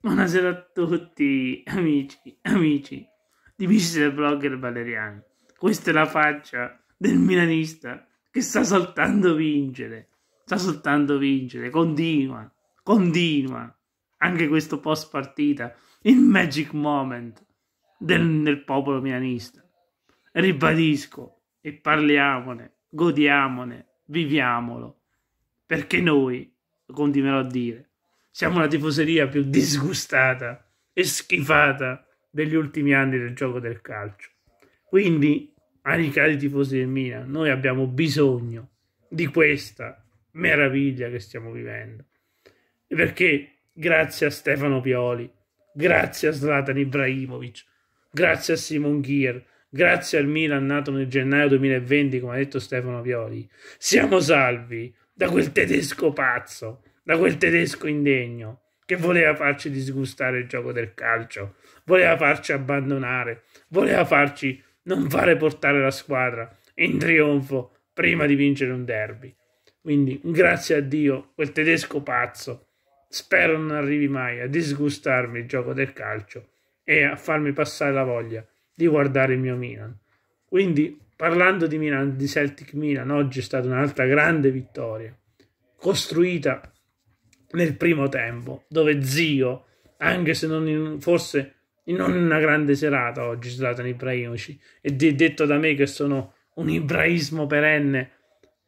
Buonasera a tutti, amici, amici di Mister Blogger Valeriano. Questa è la faccia del milanista che sta soltanto vincere, sta soltanto vincere, continua, continua. Anche questo post partita, il magic moment del, del popolo milanista. Ribadisco e parliamone, godiamone, viviamolo, perché noi, continuerò a dire, siamo la tifoseria più disgustata e schifata degli ultimi anni del gioco del calcio. Quindi, ai cari tifosi del Milan, noi abbiamo bisogno di questa meraviglia che stiamo vivendo. Perché grazie a Stefano Pioli, grazie a Zlatan Ibrahimovic, grazie a Simon Ghir, grazie al Milan nato nel gennaio 2020, come ha detto Stefano Pioli, siamo salvi da quel tedesco pazzo da quel tedesco indegno che voleva farci disgustare il gioco del calcio, voleva farci abbandonare, voleva farci non fare portare la squadra in trionfo prima di vincere un derby. Quindi, grazie a Dio, quel tedesco pazzo spero non arrivi mai a disgustarmi il gioco del calcio e a farmi passare la voglia di guardare il mio Milan. Quindi, parlando di Milan, di Celtic Milan, oggi è stata un'altra grande vittoria, costruita nel primo tempo, dove Zio, anche se non in, forse non in una grande serata oggi, Zlatan Ibrahimovic, e di, detto da me che sono un ibraismo perenne,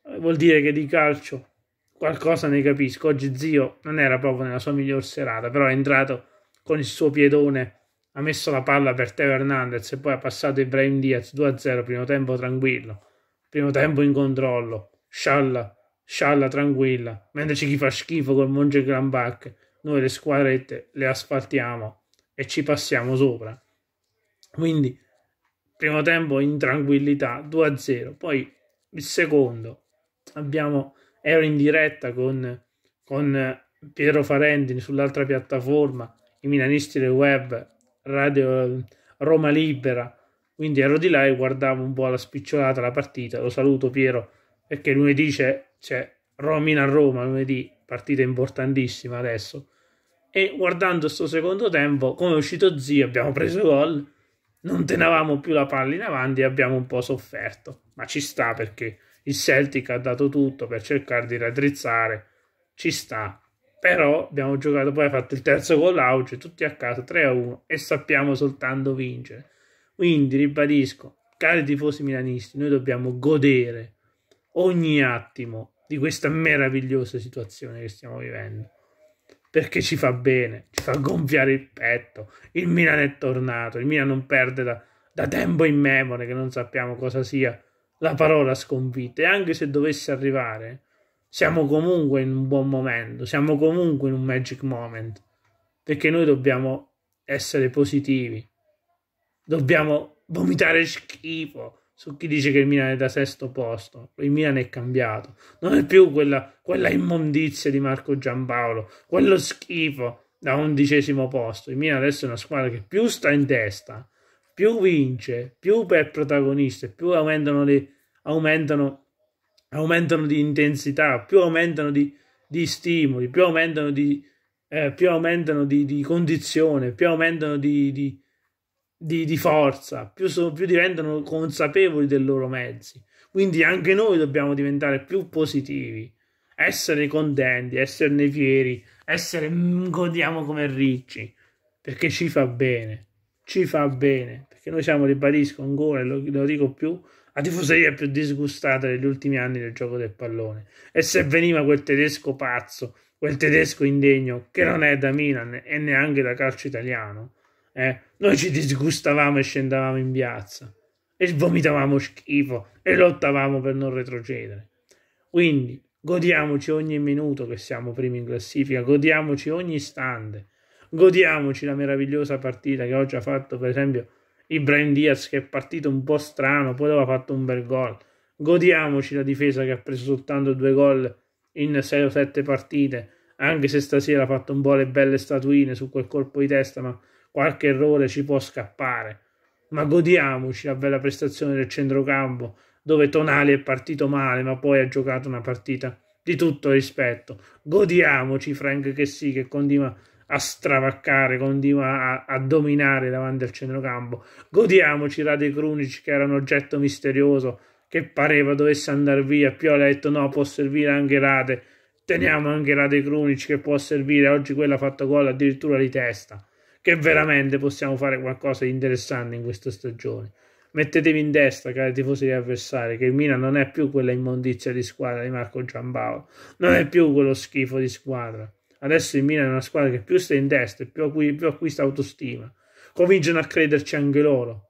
eh, vuol dire che di calcio qualcosa ne capisco. Oggi Zio non era proprio nella sua miglior serata, però è entrato con il suo piedone, ha messo la palla per Teo Hernandez e poi ha passato Ibrahim Diaz 2-0, primo tempo tranquillo, primo tempo in controllo, scialla scialla tranquilla, mentre c'è chi fa schifo col Monge Granbach, noi le squadrette le asfaltiamo e ci passiamo sopra. Quindi, primo tempo in tranquillità, 2-0, poi il secondo, abbiamo, ero in diretta con, con Piero Farendini sull'altra piattaforma, i milanisti del web, Radio Roma Libera, quindi ero di là e guardavo un po' la spicciolata la partita, lo saluto Piero, perché lunedì dice c'è cioè, Romina a Roma lunedì, partita importantissima adesso. E guardando questo secondo tempo, come è uscito zio, abbiamo preso gol, non tenevamo più la palla in avanti e abbiamo un po' sofferto. Ma ci sta perché il Celtic ha dato tutto per cercare di raddrizzare, ci sta. Però abbiamo giocato, poi ha fatto il terzo gol auge, tutti a casa 3-1 e sappiamo soltanto vincere. Quindi ribadisco, cari tifosi milanisti, noi dobbiamo godere ogni attimo di questa meravigliosa situazione che stiamo vivendo perché ci fa bene, ci fa gonfiare il petto. Il Milan è tornato, il Milan non perde da, da tempo in memoria che non sappiamo cosa sia la parola sconfitta e anche se dovesse arrivare siamo comunque in un buon momento, siamo comunque in un magic moment perché noi dobbiamo essere positivi, dobbiamo vomitare schifo, su chi dice che il Milan è da sesto posto. Il Milan è cambiato. Non è più quella, quella immondizia di Marco Giampaolo, quello schifo da undicesimo posto. Il Milan adesso è una squadra che più sta in testa, più vince, più per protagonista, più aumentano, le, aumentano, aumentano di intensità, più aumentano di, di stimoli, più aumentano di, eh, più aumentano di, di condizione, più aumentano di, di di, di forza, più, so, più diventano consapevoli dei loro mezzi. Quindi anche noi dobbiamo diventare più positivi, essere contenti, esserne fieri, essere mm, godiamo come ricci, perché ci fa bene, ci fa bene, perché noi siamo, ribadisco ancora, lo, lo dico più, la tifoseria più disgustata degli ultimi anni del gioco del pallone. E se veniva quel tedesco pazzo, quel tedesco indegno, che non è da Milan e neanche da calcio italiano, eh, noi ci disgustavamo e scendavamo in piazza e vomitavamo schifo e lottavamo per non retrocedere. Quindi godiamoci ogni minuto che siamo primi in classifica, godiamoci ogni istante, godiamoci la meravigliosa partita che oggi ha fatto per esempio Ibrahim Diaz che è partito un po' strano, poi aveva fatto un bel gol. Godiamoci la difesa che ha preso soltanto due gol in 6 o 7 partite, anche se stasera ha fatto un po' le belle statuine su quel colpo di testa, ma qualche errore ci può scappare, ma godiamoci la bella prestazione del centrocampo dove Tonali è partito male ma poi ha giocato una partita di tutto rispetto. Godiamoci Frank che sì, che continua a stravaccare, continua a, a dominare davanti al centrocampo. Godiamoci Rade Krunic che era un oggetto misterioso che pareva dovesse andare via. Più ha detto no, può servire anche Rade. Teniamo anche Rade Krunic che può servire. Oggi quella ha fatto gol addirittura di testa che veramente possiamo fare qualcosa di interessante in questa stagione. Mettetevi in testa, cari tifosi di avversari, che il Milan non è più quella immondizia di squadra di Marco Giambao, non è eh. più quello schifo di squadra. Adesso il Milan è una squadra che più sta in testa e più, più acquista autostima. Cominciano a crederci anche loro,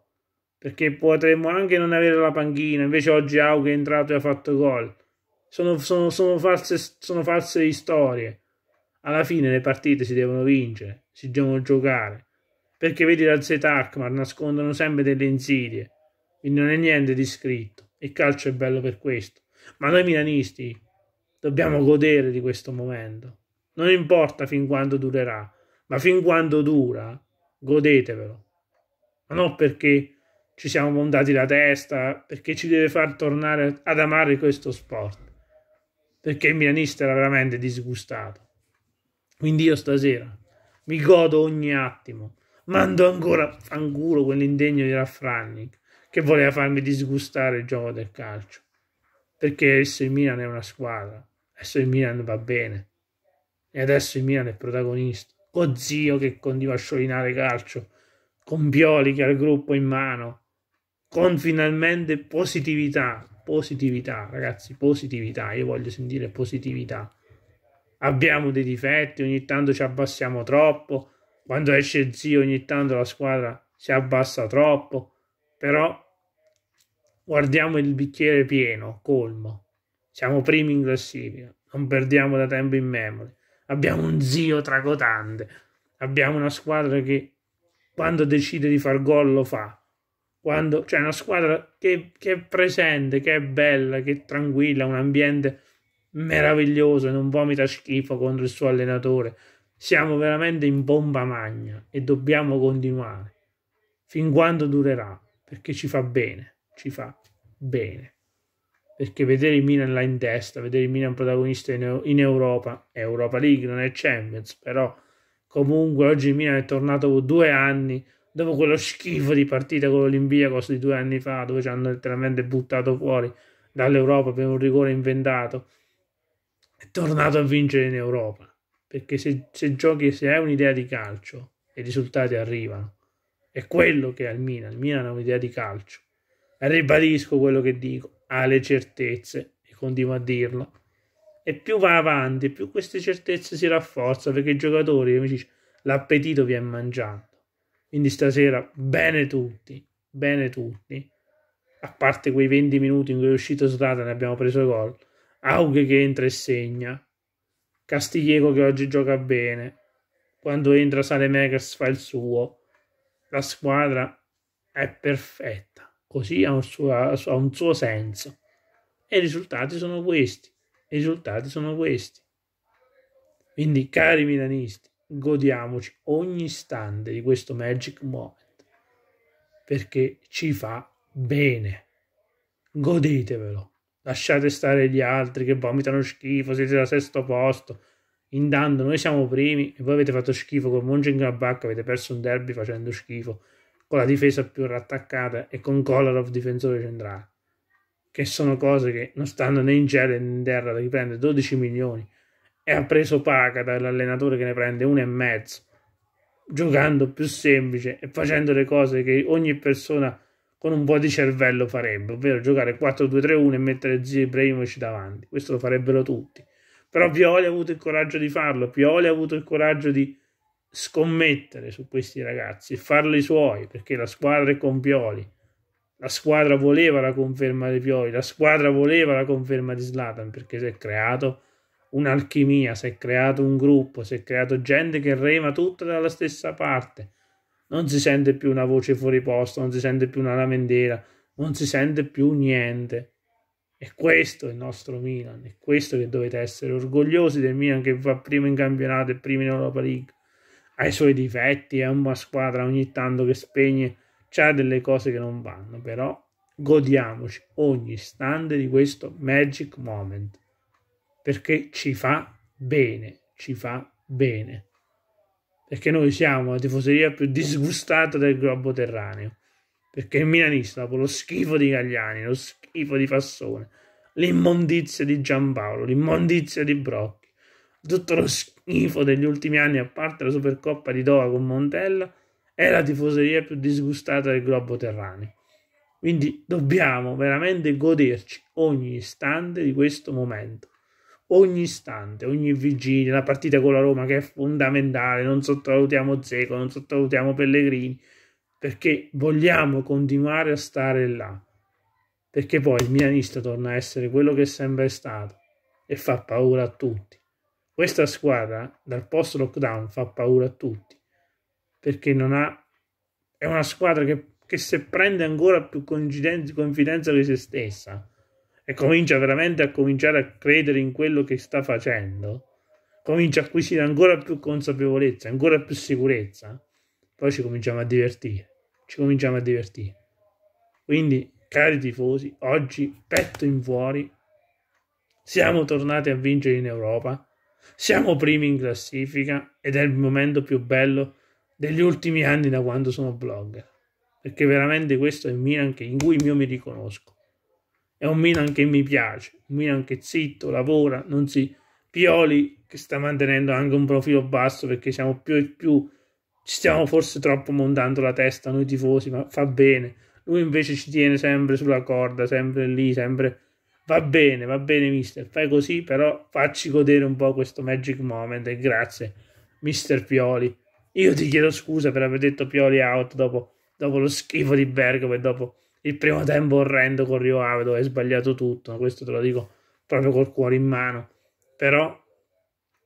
perché potremmo anche non avere la panchina, invece oggi Au è entrato e ha fatto gol. Sono, sono, sono, false, sono false storie. Alla fine le partite si devono vincere, si devono giocare, perché vedi dal Setarkmar nascondono sempre delle insidie, quindi non è niente di scritto. Il calcio è bello per questo. Ma noi milanisti dobbiamo godere di questo momento. Non importa fin quando durerà, ma fin quando dura, godetevelo. Ma non perché ci siamo montati la testa, perché ci deve far tornare ad amare questo sport. Perché il milanista era veramente disgustato. Quindi io stasera mi godo ogni attimo. Mando ancora fanculo quell'indegno di Raffranni che voleva farmi disgustare il gioco del calcio. Perché adesso il Milan è una squadra. Adesso il Milan va bene. E adesso il Milan è protagonista. Con zio che continua a sciolinare calcio. Con Pioli che ha il gruppo in mano. Con finalmente positività. Positività, ragazzi, positività. Io voglio sentire positività abbiamo dei difetti, ogni tanto ci abbassiamo troppo, quando esce zio ogni tanto la squadra si abbassa troppo, però guardiamo il bicchiere pieno, colmo, siamo primi in classifica, non perdiamo da tempo in memoria, abbiamo un zio tragotante, abbiamo una squadra che quando decide di far gol lo fa, quando, cioè una squadra che, che è presente, che è bella, che è tranquilla, un ambiente meraviglioso e non vomita schifo contro il suo allenatore. Siamo veramente in bomba magna e dobbiamo continuare fin quando durerà, perché ci fa bene, ci fa bene. Perché vedere il Milan là in testa, vedere il Milan protagonista in, Europa, è Europa League, non è Champions, però comunque oggi il Milan è tornato dopo due anni, dopo quello schifo di partita con l'Olimpiakos di due anni fa, dove ci hanno letteralmente buttato fuori dall'Europa per un rigore inventato è tornato a vincere in Europa. Perché se, se giochi, se hai un'idea di calcio i risultati arrivano, è quello che ha il Milan. Il Milan ha un'idea di calcio. Ribadisco quello che dico, ha le certezze e continuo a dirlo. E più va avanti, più queste certezze si rafforzano perché i giocatori, mi l'appetito viene mangiando. Quindi stasera bene tutti, bene tutti. A parte quei 20 minuti in cui è uscito Slata ne abbiamo preso gol Aughe che entra e segna, Castigliego che oggi gioca bene, quando entra Sale Salemekers fa il suo, la squadra è perfetta, così ha un suo, ha un suo senso. E i risultati sono questi, i risultati sono questi. Quindi cari milanisti, godiamoci ogni istante di questo magic moment perché ci fa bene. Godetevelo lasciate stare gli altri che vomitano schifo, siete da sesto posto. Intanto noi siamo primi e voi avete fatto schifo con Monge in Grabacca, avete perso un derby facendo schifo, con la difesa più rattaccata e con Kolarov difensore centrale. Che sono cose che non stanno né in cielo né in terra, perché prende 12 milioni e ha preso paga dall'allenatore che ne prende uno e mezzo, giocando più semplice e facendo le cose che ogni persona con un po' di cervello farebbe, ovvero giocare 4-2-3-1 e mettere Zio Ibrahimovic davanti. Questo lo farebbero tutti. Però Pioli ha avuto il coraggio di farlo, Pioli ha avuto il coraggio di scommettere su questi ragazzi, e farli suoi, perché la squadra è con Pioli. La squadra voleva la conferma di Pioli, la squadra voleva la conferma di Slatan perché si è creato un'alchimia, si è creato un gruppo, si è creato gente che rema tutta dalla stessa parte non si sente più una voce fuori posto, non si sente più una lamentela, non si sente più niente. E questo è il nostro Milan, è questo che dovete essere orgogliosi del Milan che va primo in campionato e primo in Europa League. Ha i suoi difetti, è una squadra ogni tanto che spegne, c'ha delle cose che non vanno, però godiamoci ogni istante di questo magic moment perché ci fa bene, ci fa bene perché noi siamo la tifoseria più disgustata del globo terraneo. Perché il milanista, dopo lo schifo di Gagliani, lo schifo di Fassone, l'immondizia di Giampaolo, l'immondizia di Brocchi, tutto lo schifo degli ultimi anni, a parte la Supercoppa di Doha con Montella, è la tifoseria più disgustata del globo terraneo. Quindi dobbiamo veramente goderci ogni istante di questo momento ogni istante, ogni vigilia, la partita con la Roma che è fondamentale, non sottovalutiamo Zeco, non sottovalutiamo Pellegrini, perché vogliamo continuare a stare là, perché poi il milanista torna a essere quello che è sempre stato e fa paura a tutti. Questa squadra dal post lockdown fa paura a tutti, perché non ha... è una squadra che, che se prende ancora più confidenza di se stessa, e comincia veramente a cominciare a credere in quello che sta facendo, comincia a acquisire ancora più consapevolezza, ancora più sicurezza, poi ci cominciamo a divertire, ci cominciamo a divertire. Quindi, cari tifosi, oggi petto in fuori, siamo tornati a vincere in Europa, siamo primi in classifica ed è il momento più bello degli ultimi anni da quando sono blogger, perché veramente questo è il Milan in cui io mi riconosco. È un Milan che mi piace, un Milan che zitto, lavora, non si... Pioli che sta mantenendo anche un profilo basso perché siamo più e più ci stiamo forse troppo montando la testa noi tifosi, ma fa bene. Lui invece ci tiene sempre sulla corda, sempre lì, sempre va bene, va bene mister, fai così, però facci godere un po' questo magic moment e grazie mister Pioli. Io ti chiedo scusa per aver detto Pioli out dopo, dopo lo schifo di Bergamo e dopo il primo tempo orrendo con Rio Ave dove hai sbagliato tutto, questo te lo dico proprio col cuore in mano, però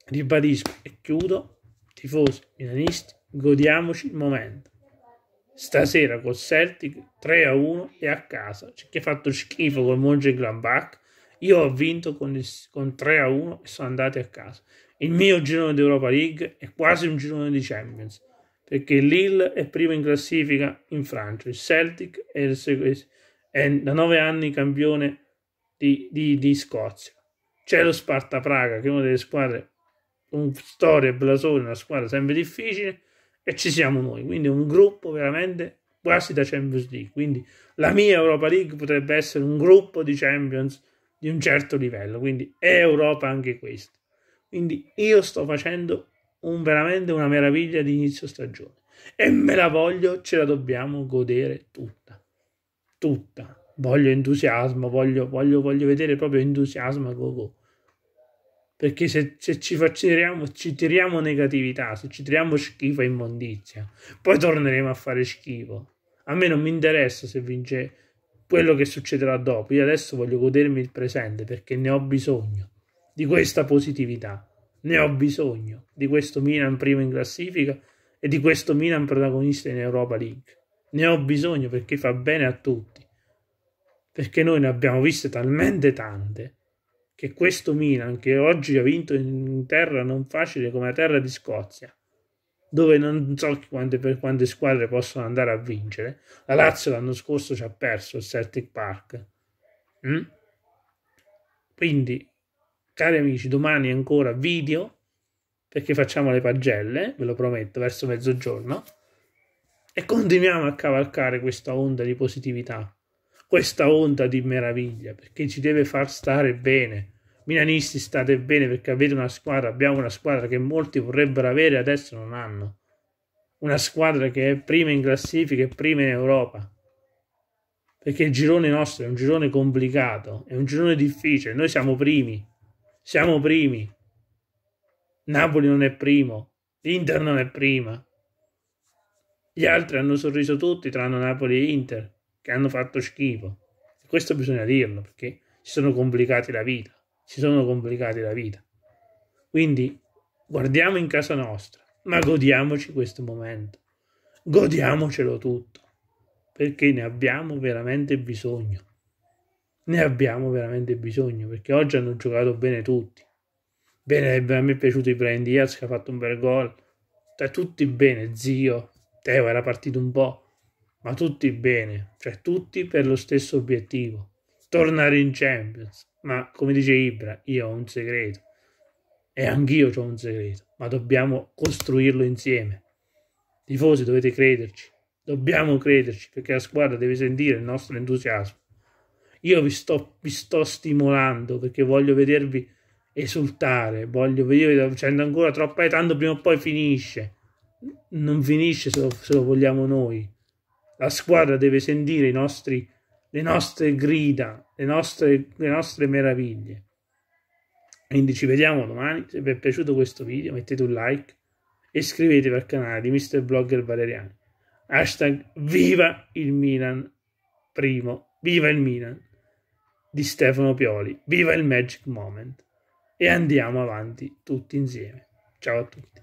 ribadisco e chiudo, tifosi, milanisti, godiamoci il momento. Stasera col Celtic 3 a 1 e a casa, c'è chi ha fatto schifo col Monge Glambac, io ho vinto con, il, con 3 a 1 e sono andati a casa. Il mio girone di Europa League è quasi un girone di Champions perché Lille è primo in classifica in Francia, il Celtic è, il, è da nove anni campione di, di, di, Scozia. C'è lo Sparta Praga, che è una delle squadre, un storia e blasone, una squadra sempre difficile, e ci siamo noi, quindi un gruppo veramente quasi da Champions League. Quindi la mia Europa League potrebbe essere un gruppo di Champions di un certo livello, quindi è Europa anche questo. Quindi io sto facendo un, veramente una meraviglia di inizio stagione. E me la voglio, ce la dobbiamo godere tutta. Tutta. Voglio entusiasmo, voglio, voglio, voglio vedere proprio entusiasmo a go-go. Perché se, se ci facciamo, ci tiriamo negatività, se ci tiriamo schifo e immondizia, poi torneremo a fare schifo. A me non mi interessa se vince quello che succederà dopo. Io adesso voglio godermi il presente perché ne ho bisogno di questa positività ne ho bisogno di questo Milan primo in classifica e di questo Milan protagonista in Europa League. Ne ho bisogno perché fa bene a tutti. Perché noi ne abbiamo viste talmente tante che questo Milan, che oggi ha vinto in terra non facile come la terra di Scozia, dove non so quante, per quante squadre possono andare a vincere, la Lazio l'anno scorso ci ha perso il Celtic Park. Mm? Quindi cari amici, domani ancora video perché facciamo le pagelle, ve lo prometto, verso mezzogiorno e continuiamo a cavalcare questa onda di positività, questa onda di meraviglia perché ci deve far stare bene. Milanisti state bene perché avete una squadra, abbiamo una squadra che molti vorrebbero avere e adesso non hanno. Una squadra che è prima in classifica e prima in Europa perché il girone nostro è un girone complicato, è un girone difficile, noi siamo primi, siamo primi. Napoli non è primo. Inter non è prima. Gli altri hanno sorriso tutti, tranne Napoli e Inter, che hanno fatto schifo. E questo bisogna dirlo, perché si sono complicati la vita. Si sono complicati la vita. Quindi guardiamo in casa nostra, ma godiamoci questo momento. Godiamocelo tutto, perché ne abbiamo veramente bisogno ne abbiamo veramente bisogno perché oggi hanno giocato bene tutti. Bene, eh, a me è piaciuto Ibrahim Diaz che ha fatto un bel gol. Cioè, tutti bene, zio. Teo era partito un po', ma tutti bene, cioè tutti per lo stesso obiettivo, tornare in Champions. Ma come dice Ibra, io ho un segreto e anch'io ho un segreto, ma dobbiamo costruirlo insieme. Tifosi, dovete crederci, dobbiamo crederci perché la squadra deve sentire il nostro entusiasmo. Io vi sto, vi sto stimolando perché voglio vedervi esultare, voglio vedere c'è cioè, ancora troppa e eh, tanto prima o poi finisce. Non finisce se lo, se lo vogliamo noi. La squadra deve sentire i nostri, le nostre grida, le nostre, le nostre meraviglie. Quindi ci vediamo domani. Se vi è piaciuto questo video mettete un like e iscrivetevi al canale di Mr. Blogger Valeriani. Hashtag viva il Milan primo, viva il Milan! di Stefano Pioli. Viva il Magic Moment! E andiamo avanti tutti insieme. Ciao a tutti.